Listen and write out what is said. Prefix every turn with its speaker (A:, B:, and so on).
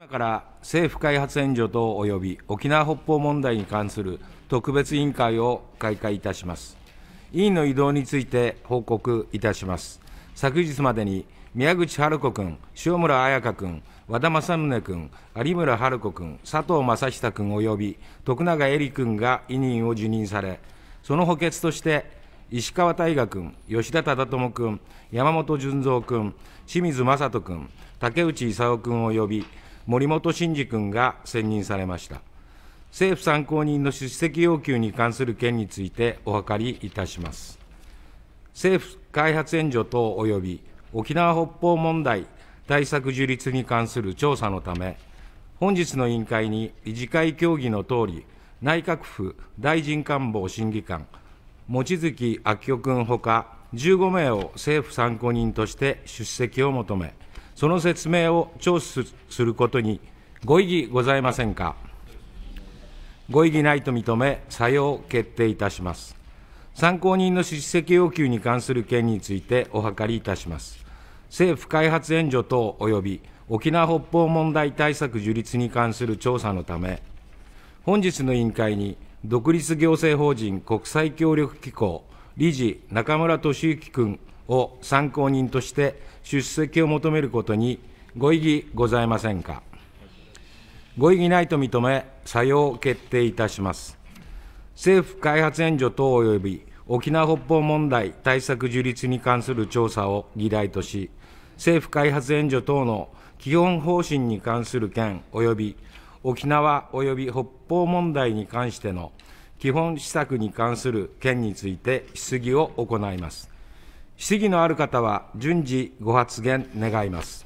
A: 今から政府開発援助等及び沖縄北方問題に関する特別委員会を開会いたします。委員の移動について報告いたします。昨日までに宮口春子君、塩村彩香君、和田政宗君、有村春子君、佐藤正久君及び徳永恵里君が委任を辞任され、その補欠として、石川大我君、吉田忠智君、山本純三君、清水正人君、竹内勲君及び森本真二君が選任されました。政府参考人の出席要求に関する件についてお諮りいたします。政府開発援助等及び沖縄北方問題対策樹立に関する調査のため、本日の委員会に理事会協議のとおり、内閣府大臣官房審議官、望月明夫君ほか15名を政府参考人として出席を求め、その説明を聴取することにご異議ございませんか。ご異議ないと認め、採用決定いたします。参考人の出席要求に関する件についてお諮りいたします。政府開発援助等及び沖縄北方問題対策樹立に関する調査のため、本日の委員会に独立行政法人国際協力機構理事中村俊之君を参考人として出席を求めることにご異議ございませんか。ご異議ないと認め、作用を決定いたします。政府開発援助等及び沖縄北方問題対策樹立に関する調査を議題とし、政府開発援助等の基本方針に関する件及び沖縄及び北方問題に関しての基本施策に関する件について質疑を行います。質疑のある方は順次ご発言願います。